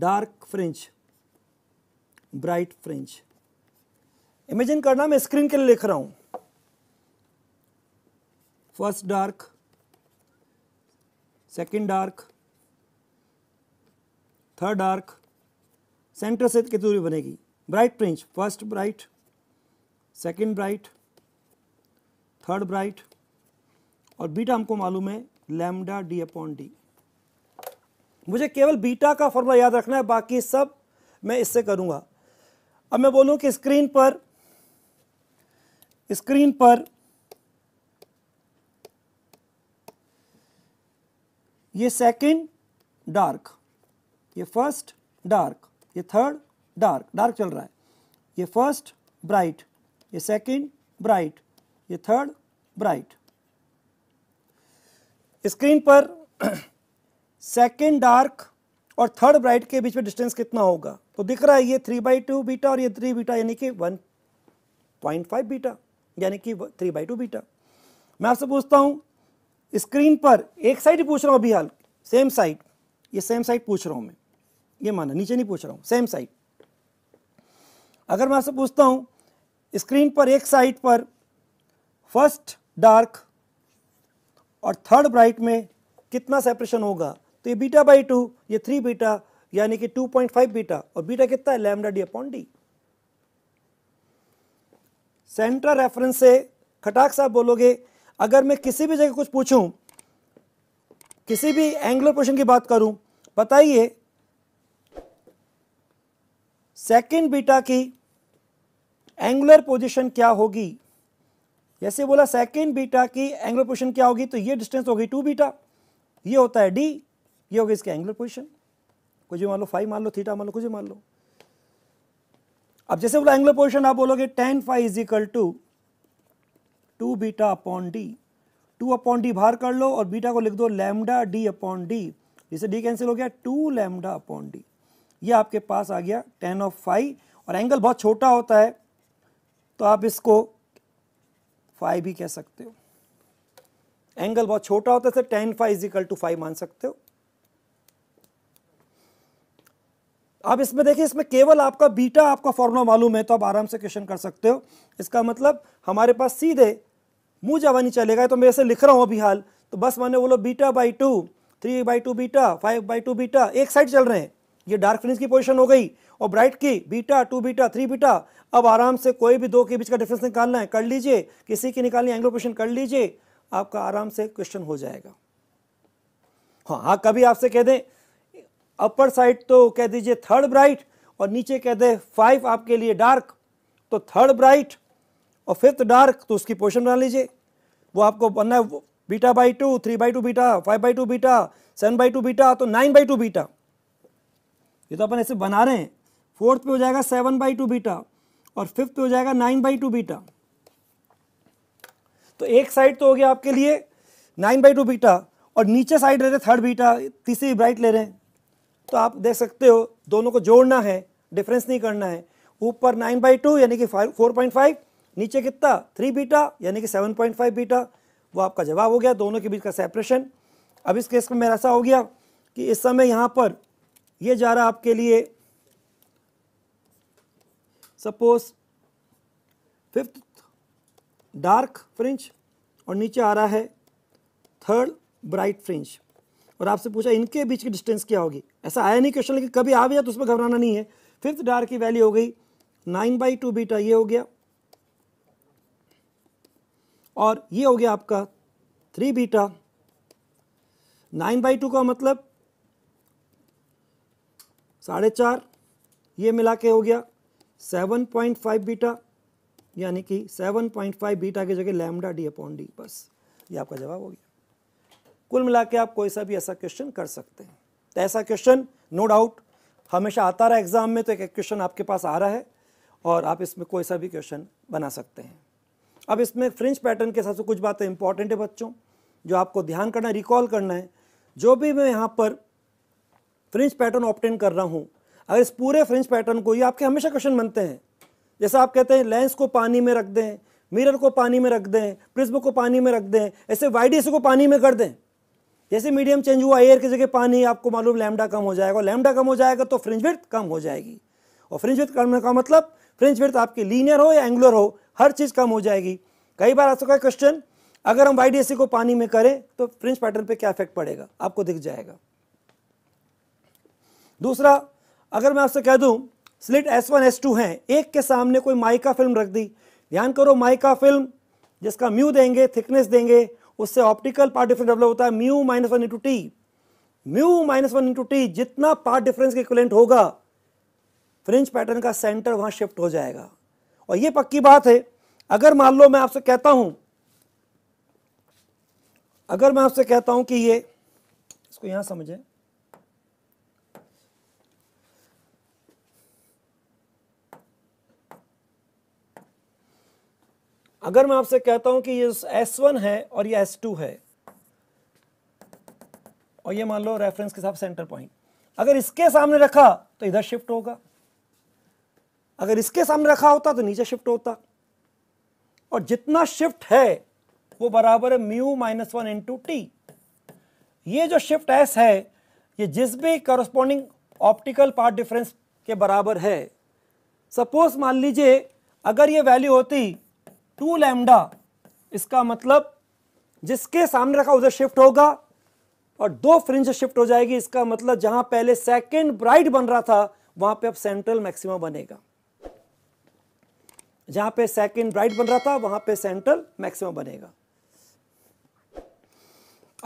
Dark fringe bright fringe imagine करना मैं screen के लिए लिख रहा हूं first dark second dark third dark centre से कितनी दूरी बनेगी bright fringe first bright second bright third bright और बीटा हमको मालूम है लैमडा डी अपॉन डी मुझे केवल बीटा का फॉर्मूला याद रखना है बाकी सब मैं इससे करूंगा अब मैं बोलूं कि स्क्रीन पर स्क्रीन पर ये सेकंड डार्क ये फर्स्ट डार्क ये थर्ड डार्क डार्क चल रहा है ये फर्स्ट ब्राइट ये सेकंड ब्राइट ये थर्ड ब्राइट स्क्रीन पर सेकेंड डार्क और थर्ड ब्राइट के बीच में डिस्टेंस कितना होगा तो दिख रहा है ये थ्री बाई टू बीटा और ये थ्री बीटा यानी कि वन पॉइंट फाइव बीटा यानी कि थ्री बाई टू बीटा मैं आपसे पूछता हूँ स्क्रीन पर एक साइड ही पूछ रहा हूँ अभी हाल सेम साइड ये सेम साइड पूछ रहा हूँ मैं ये माना नीचे नहीं पूछ रहा हूँ सेम साइड अगर मैं आपसे पूछता हूँ स्क्रीन पर एक साइड पर फर्स्ट डार्क और थर्ड ब्राइट में कितना सेपरेशन होगा तो ये बीटा बाई टू ये थ्री बीटा यानी कि 2.5 बीटा और बीटा कितना है lambda D upon D central reference से खटाक साहब बोलोगे अगर मैं किसी भी जगह कुछ पूछूं किसी भी एंगुलर पोजिशन की बात करूं बताइए सेकंड बीटा की एंगुलर पोजीशन क्या होगी जैसे बोला सेकंड बीटा की एंगुलर पोजीशन क्या होगी तो ये डिस्टेंस होगी टू बीटा ये होता है डी ये हो गया इसकी एंगुलर पोजिशन कुछ भी मान लो फाइव मान लो थीटा मान लो कुछ भी मान लो अब जैसे बोला एंगुलर पोजिशन आप बोलोगे tan phi is equal to two beta upon D two upon D बाहर कर लो और बीटा को लिख दो लैमडा डी अपॉन डी जिसे डी कैंसिल हो गया टू लैमडा अपॉन डी ये आपके पास आ गया टेन ऑफ फाइव और एंगल बहुत छोटा होता है तो आप इसको फाइव भी कह सकते हो एंगल बहुत छोटा होता है sir tan phi is equal to phi मान सकते हो अब इसमें देखिए इसमें केवल आपका बीटा आपका फॉर्मूला मालूम है तो आप आराम से क्वेश्चन कर सकते हो इसका मतलब हमारे पास सीधे मुंह जवानी चलेगा तो मैं ऐसे लिख रहा हूँ अभी हाल तो बस मैंने बोलो beta by two three by two beta five by two beta एक साइड चल रहे हैं ये डार्क फिनिश की पोजिशन हो गई और ब्राइट की beta two beta three beta अब आराम से कोई भी दो के बीच का डिफरेंस निकालना है कर लीजिए किसी की निकालनी एंग्लो पोजिशन कर लीजिए आपका आराम से क्वेश्चन हो जाएगा हाँ हाँ कभी आपसे कह दें अपर साइड तो कह दीजिए थर्ड ब्राइट और नीचे कह दे फाइव आपके लिए डार्क तो थर्ड ब्राइट और फिफ्थ डार्क तो उसकी पोर्शन बना लीजिए वो आपको बनना है beta by two three by two beta five by two beta seven by two beta तो नाइन बाई टू बीटा ये तो अपन ऐसे बना रहे हैं फोर्थ पे हो जाएगा सेवन बाई टू बीटा और फिफ्थ पे हो जाएगा नाइन बाई टू बीटा तो एक साइड तो हो गया आपके लिए नाइन बाई टू बीटा और नीचे साइड ले रहे थर्ड बीटा तीसरी ब्राइट ले रहे हैं तो आप देख सकते हो दोनों को जोड़ना है डिफरेंस नहीं करना है ऊपर नाइन बाई टू यानी कि फोर पॉइंट फाइव नीचे कितना थ्री बीटा यानी कि सेवन पॉइंट फाइव बीटा वो आपका जवाब हो गया दोनों के बीच का सेपरेशन अब इस केस में मेरा ऐसा हो गया कि इस समय यहाँ पर ये जा रहा आपके लिए सपोज फिफ्थ डार्क फ्रिंच और नीचे आ रहा है थर्ड ब्राइट फ्रिंच और आपसे पूछा इनके बीच की डिस्टेंस क्या होगी ऐसा आया नहीं क्वेश्चन लेकिन कभी आ गया तो उसमें घबराना नहीं है फिफ्थ डार की वैल्यू हो गई नाइन बाई टू बीटा ये हो गया और ये हो गया आपका three beta nine by two का मतलब साढ़े चार ये मिला के हो गया सेवन पॉइंट फाइव बीटा यानी कि सेवन पॉइंट फाइव बीटा की जगह लैमडा डी अपॉन डी बस ये आपका जवाब हो गया कुल मिला के आप कोई सा भी ऐसा क्वेश्चन कर सकते हैं तो ऐसा क्वेश्चन नो डाउट हमेशा आता रहा एग्ज़ाम में तो एक क्वेश्चन आपके पास आ रहा है और आप इसमें कोई सा भी क्वेश्चन बना सकते हैं अब इसमें फ्रेंच पैटर्न के हिसाब से कुछ बातें इंपॉर्टेंट है बच्चों जो आपको ध्यान करना है रिकॉल करना है जो भी मैं यहाँ पर फ्रेंच पैटर्न ऑप्टेन कर रहा हूँ अगर इस पूरे फ्रेंच पैटर्न को ये आपके हमेशा क्वेश्चन बनते हैं जैसे आप कहते हैं लेंस को पानी में रख दें मिरर को पानी में रख दें प्रिज्म को पानी में रख दें ऐसे वाइडी को पानी में कर दें जैसे मीडियम चेंज हुआ एयर की जगह पानी आपको मालूम लैमडा कम हो जाएगा लैमडा कम हो जाएगा तो फ्रिंज विर्थ कम हो जाएगी और फ्रिंज विर्थ कम का मतलब फ्रिंज विर्थ आपकी लीनियर हो या एंगुलर हो हर चीज़ कम हो जाएगी कई बार आ चुका क्वेश्चन अगर हम वाई को पानी में करें तो फ्रिंज पैटर्न पे क्या इफेक्ट पड़ेगा आपको दिख जाएगा दूसरा अगर मैं आपसे कह दूँ slit S one S two हैं एक के सामने कोई माइका फिल्म रख दी ध्यान करो माइका फिल्म जिसका म्यू देंगे थिकनेस देंगे उससे ऑप्टिकल पार्ट डिफरेंस डेवलप होता है mu minus one into T mu minus one into T जितना पार्ट डिफरेंस के इक्वलेंट होगा फ्रिंज पैटर्न का सेंटर वहां शिफ्ट हो जाएगा और ये पक्की बात है अगर मान लो मैं आपसे कहता हूं अगर मैं आपसे कहता हूं कि ये इसको यहां समझें अगर मैं आपसे कहता हूं कि ये S1 है और ये S2 है और ये मान लो रेफरेंस के साथ सेंटर पॉइंट अगर इसके सामने रखा तो इधर शिफ्ट होगा अगर इसके सामने रखा होता तो नीचे शिफ्ट होता और जितना शिफ्ट है वो बराबर है mu minus one into T ये जो शिफ्ट एस है ये जिस भी करस्पॉन्डिंग ऑप्टिकल पार्ट डिफरेंस के बराबर है सपोज मान लीजिए अगर ये वैल्यू होती टू लैमडा इसका मतलब जिसके सामने रखा उधर शिफ्ट होगा और दो फ्रिंज शिफ्ट हो जाएगी इसका मतलब जहां पहले सेकेंड ब्राइट बन रहा था वहां पे अब सेंट्रल मैक्सिमा बनेगा जहां पे सेकेंड ब्राइट बन रहा था वहां पे सेंट्रल मैक्सिमा बनेगा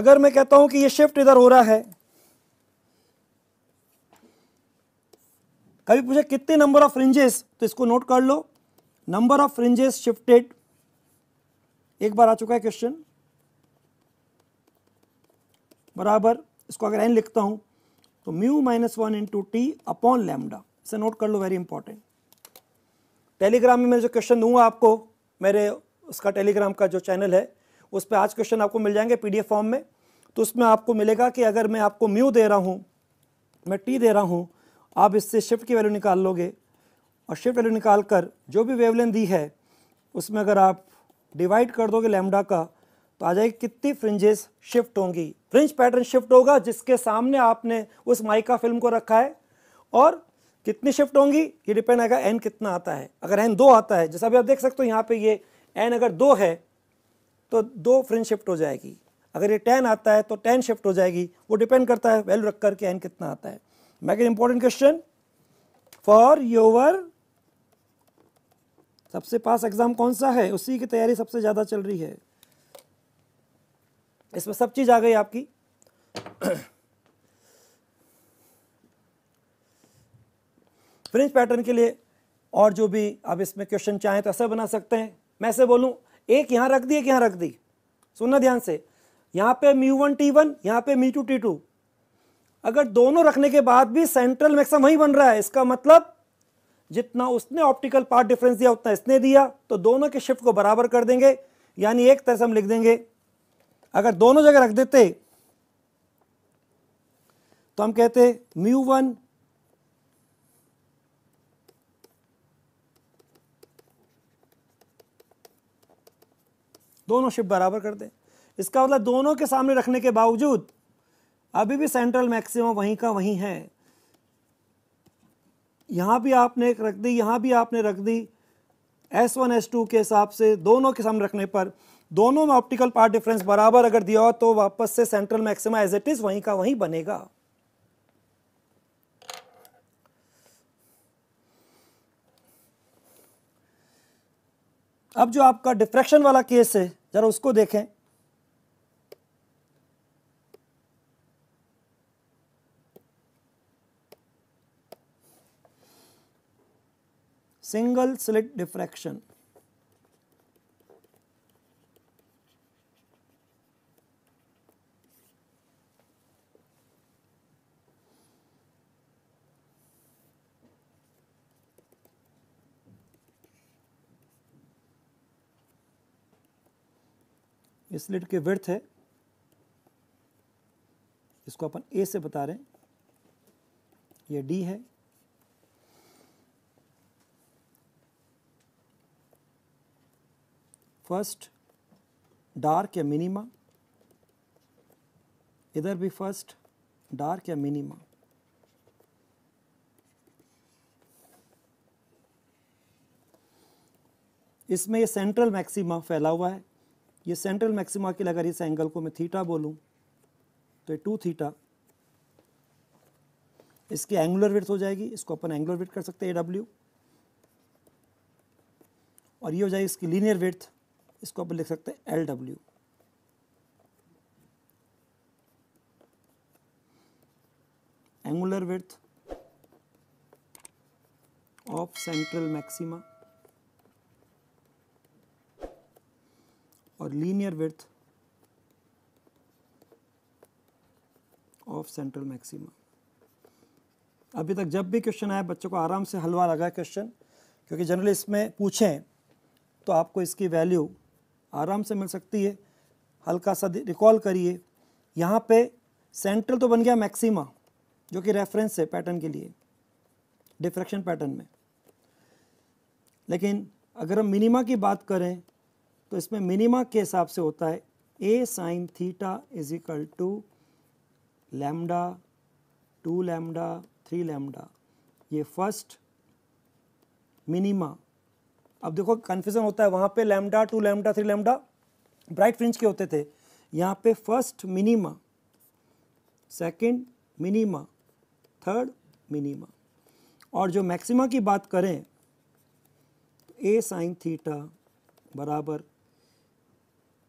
अगर मैं कहता हूं कि ये शिफ्ट इधर हो रहा है कभी पूछे कितने नंबर ऑफ फ्रिंजेस तो इसको नोट कर लो नंबर ऑफ फ्रिंजेस शिफ्टेड एक बार आ चुका है क्वेश्चन बराबर इसको अगर एन लिखता हूं तो mu minus one into T upon lambda इसे नोट कर लो वेरी इंपॉर्टेंट टेलीग्राम में मैं जो क्वेश्चन दूंगा आपको मेरे उसका टेलीग्राम का जो चैनल है उस पर आज क्वेश्चन आपको मिल जाएंगे पीडीएफ फॉर्म में तो उसमें आपको मिलेगा कि अगर मैं आपको म्यू दे रहा हूँ मैं टी दे रहा हूँ आप इससे शिफ्ट की वैल्यू निकाल लोगे और शिफ्ट वैल्यू निकाल कर जो भी वेवलेन दी है उसमें अगर आप डिवाइड कर दोगे लेमडा का तो आ जाएगी कितनी फ्रिंजेस शिफ्ट होंगी फ्रिंज पैटर्न शिफ्ट होगा जिसके सामने आपने उस माइका फिल्म को रखा है और कितनी शिफ्ट होंगी ये डिपेंड आएगा एन कितना आता है अगर एन दो आता है जैसा अभी आप देख सकते हो यहाँ पे ये एन अगर दो है तो दो फ्रिंज शिफ्ट हो जाएगी अगर ये टेन आता है तो टेन शिफ्ट हो जाएगी वो डिपेंड करता है वैल्यू रख करके एन कितना आता है mega important question for your सबसे पास एग्ज़ाम कौन सा है उसी की तैयारी सबसे ज़्यादा चल रही है इसमें सब चीज़ आ गई आपकी फ्रिंज पैटर्न के लिए और जो भी आप इसमें क्वेश्चन चाहें तो ऐसे बना सकते हैं मैं ऐसे बोलूं एक यहाँ रख दी एक यहाँ रख दी सुनना ध्यान से यहाँ पे म्यू वन टी वन यहाँ पे मी टू टी टू अगर दोनों रखने के बाद भी सेंट्रल मैक्सम वही बन रहा है इसका मतलब जितना उसने ऑप्टिकल पार्ट डिफरेंस दिया उतना इसने दिया तो दोनों के शिफ्ट को बराबर कर देंगे यानी एक तरह से हम लिख देंगे अगर दोनों जगह रख देते तो हम कहते म्यू वन दोनों शिफ्ट बराबर कर दें इसका मतलब दोनों के सामने रखने के बावजूद अभी भी सेंट्रल मैक्सिमम वहीं का वहीं है यहाँ भी आपने एक रख दी यहाँ भी आपने रख दी एस वन एस टू के हिसाब से दोनों के सामने रखने पर दोनों में ऑप्टिकल पार्ट डिफरेंस बराबर अगर दिया हो तो वापस से central maxima as it is वहीं का वहीं बनेगा अब जो आपका डिफ्रेक्शन वाला केस है जरा उसको देखें single slit diffraction. स्लिट के विर्थ है इसको अपन ए से बता रहे हैं ये डी है फर्स्ट डार्क या मिनिमा इधर भी फर्स्ट डार्क या मिनिमा इसमें ये सेंट्रल मैक्सिमा फैला हुआ है ये सेंट्रल मैक्सिमा के अगर इस एंगल को मैं थीटा बोलूं तो ये टू थीटा इसकी एंगुलर विथ हो जाएगी इसको अपन एंगुलर विथ कर सकते हैं ए डब्ल्यू और ये हो जाएगी इसकी लीनियर विथ इसको आप लिख सकते हैं L W angular width of central maxima और linear width of central maxima अभी तक जब भी क्वेश्चन आया बच्चों को आराम से हलवा लगा क्वेश्चन क्योंकि जनरली इसमें पूछें तो आपको इसकी वैल्यू आराम से मिल सकती है हल्का सा रिकॉल करिए यहाँ पे सेंट्रल तो बन गया मैक्सिमा जो कि रेफरेंस है पैटर्न के लिए डिफ्रेक्शन पैटर्न में लेकिन अगर हम मिनिमा की बात करें तो इसमें मिनिमा के हिसाब से होता है A sine theta is equal to lambda two lambda three lambda ये फर्स्ट मिनिमा अब देखो कन्फ्यूजन होता है वहाँ पे lambda two lambda three lambda bright fringe के होते थे यहाँ पे first minima second minima third minima और जो मैक्सिमा की बात करें ए साइन थीटा बराबर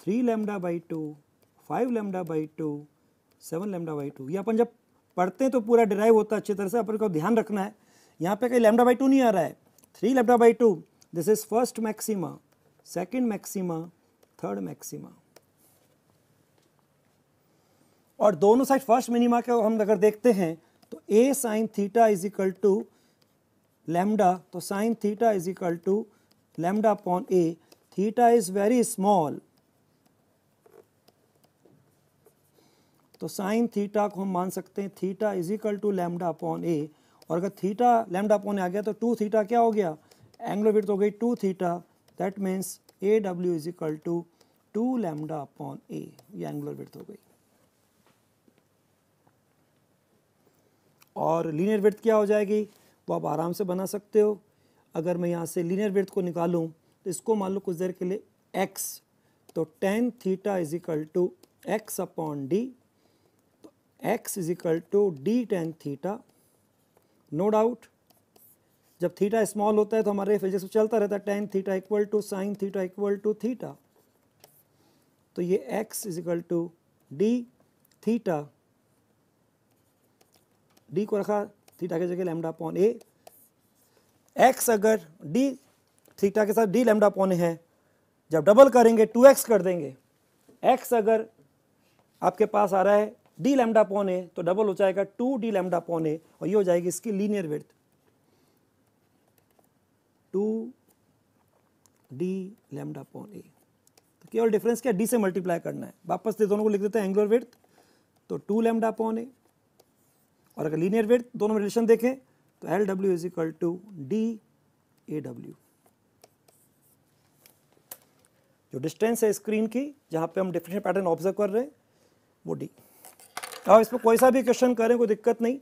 three lambda by two five lambda by two seven lambda by two ये अपन जब पढ़ते हैं तो पूरा डिराइव होता है अच्छी तरह से अपन को ध्यान रखना है यहाँ पे कहीं लेमडा बाई टू नहीं आ रहा है three lambda by two This is first maxima, second maxima, third maxima. और दोनों साइड फर्स्ट मिनिमा को हम अगर देखते हैं तो A sine theta is equal to lambda तो sine theta is equal to lambda upon A theta is very small तो साइन थीटा को हम मान सकते हैं theta is equal to lambda upon A और अगर थीटा लेमडा अपॉन ए आ गया तो टू थीटा क्या हो गया एंगुलर विड्थ हो गई two theta that means A W is equal to two lambda upon A ये एंगुलर विड्थ हो गई और लीनियर विड्थ क्या हो जाएगी वो आप आराम से बना सकते हो अगर मैं यहाँ से लीनियर विड्थ को निकालूँ तो इसको मान लो कुछ देर के लिए एक्स तो tan theta is equal to X upon D तो X is equal to D tan theta no doubt जब थीटा स्मॉल होता है तो हमारे फिजिक्स में चलता रहता है tan theta equal to sine theta equal to theta तो ये X is equal to D theta D को रखा थीटा की जगह लेमडा पॉन ए एक्स अगर डी थीटा के साथ डी लेमडा पॉन है जब डबल करेंगे टू एक्स कर देंगे एक्स अगर आपके पास आ रहा है डी लेमडा पॉन ए तो डबल हो जाएगा two D lambda upon A और ये हो जाएगी इसकी linear width two D lambda upon A तो केवल डिफरेंस क्या डी से मल्टीप्लाई करना है वापस से दोनों को लिख देते हैं एंगुलर वेथ तो टू लेमडा पॉन ए और अगर लीनियर वेथ दोनों में रिलेशन देखें तो L W is equal to D A W जो डिस्टेंस है स्क्रीन की जहाँ पे हम डिफरेंट पैटर्न ऑब्जर्व कर रहे हैं वो डी अब इसमें कोई सा भी क्वेश्चन करें कोई दिक्कत नहीं